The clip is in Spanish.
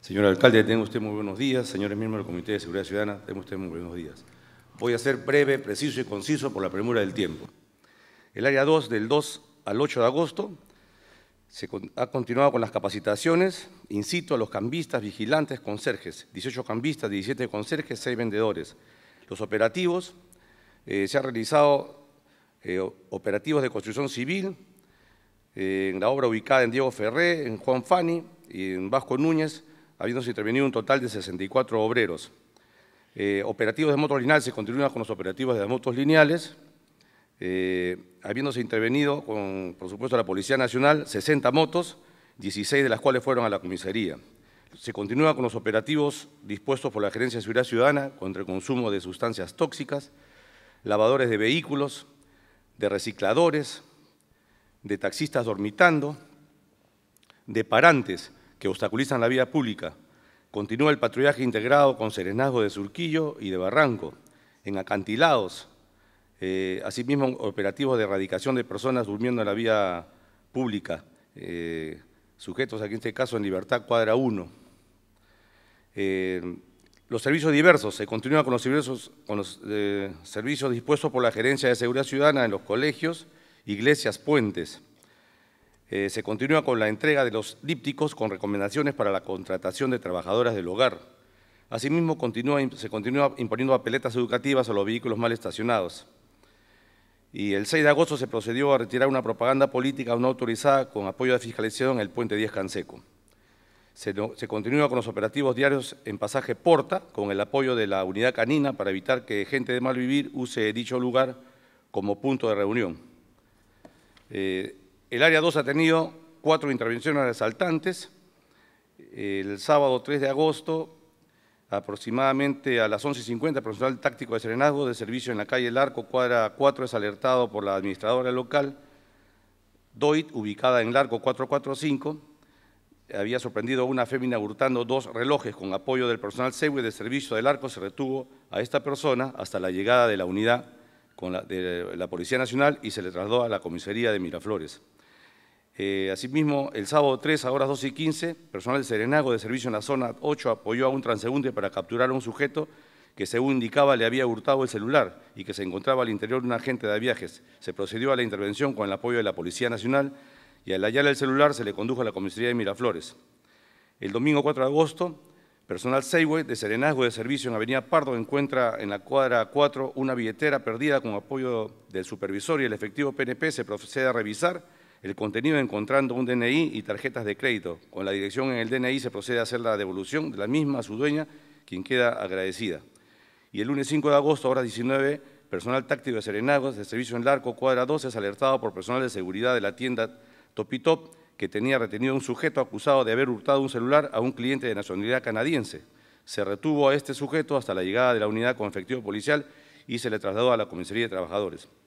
Señor alcalde, tenga usted muy buenos días. Señores miembros del Comité de Seguridad Ciudadana, tenga usted muy buenos días. Voy a ser breve, preciso y conciso por la premura del tiempo. El área 2 del 2 al 8 de agosto se ha continuado con las capacitaciones. Incito a los cambistas, vigilantes, conserjes, 18 cambistas, 17 conserjes, 6 vendedores. Los operativos, eh, se han realizado eh, operativos de construcción civil eh, en la obra ubicada en Diego Ferré, en Juan Fani y en Vasco Núñez, habiéndose intervenido un total de 64 obreros. Eh, operativos de motos lineales se continúa con los operativos de motos lineales, eh, habiéndose intervenido con, por supuesto, la Policía Nacional, 60 motos, 16 de las cuales fueron a la comisaría. Se continúa con los operativos dispuestos por la Gerencia de Seguridad Ciudadana contra el consumo de sustancias tóxicas, lavadores de vehículos, de recicladores, de taxistas dormitando, de parantes, que obstaculizan la vía pública. Continúa el patrullaje integrado con serenazgo de Surquillo y de Barranco, en acantilados, eh, asimismo operativos de erradicación de personas durmiendo en la vía pública, eh, sujetos aquí en este caso en libertad cuadra 1. Eh, los servicios diversos, se continúa con los con los, servicios dispuestos por la Gerencia de Seguridad Ciudadana en los colegios, iglesias, puentes. Eh, se continúa con la entrega de los dípticos con recomendaciones para la contratación de trabajadoras del hogar. Asimismo, se continúa imponiendo papeletas educativas a los vehículos mal estacionados. Y el 6 de agosto se procedió a retirar una propaganda política no autorizada con apoyo de fiscalización en el puente 10 Canseco. Se, continúa con los operativos diarios en pasaje Porta, con el apoyo de la unidad canina para evitar que gente de mal vivir use dicho lugar como punto de reunión. Eh, el área 2 ha tenido cuatro intervenciones asaltantes. El sábado 3 de agosto, aproximadamente a las 11.50, el personal táctico de serenazgo de servicio en la calle El Arco, cuadra 4, es alertado por la administradora local, Doit, ubicada en el Arco 445, había sorprendido a una fémina hurtando dos relojes con apoyo del personal y de servicio del arco, se retuvo a esta persona hasta la llegada de la unidad con la, de la Policía Nacional y se le trasladó a la comisaría de Miraflores. Eh, asimismo, el sábado 3 a horas 2 y 15, personal de Serenazgo de servicio en la zona 8 apoyó a un transeúnte para capturar a un sujeto que según indicaba le había hurtado el celular y que se encontraba al interior de un agente de viajes. Se procedió a la intervención con el apoyo de la Policía Nacional y al hallar el celular se le condujo a la comisaría de Miraflores. El domingo 4 de agosto, personal Seiwe de Serenazgo de Servicio en Avenida Pardo encuentra en la cuadra 4 una billetera perdida con apoyo del supervisor y el efectivo PNP se procede a revisar el contenido encontrando un DNI y tarjetas de crédito. Con la dirección en el DNI se procede a hacer la devolución de la misma a su dueña, quien queda agradecida. Y el lunes 5 de agosto, a horas 19, personal táctico de Serenagos, de servicio en Larco, cuadra 12, es alertado por personal de seguridad de la tienda Topitop, que tenía retenido a un sujeto acusado de haber hurtado un celular a un cliente de nacionalidad canadiense. Se retuvo a este sujeto hasta la llegada de la unidad con efectivo policial y se le trasladó a la comisaría de trabajadores.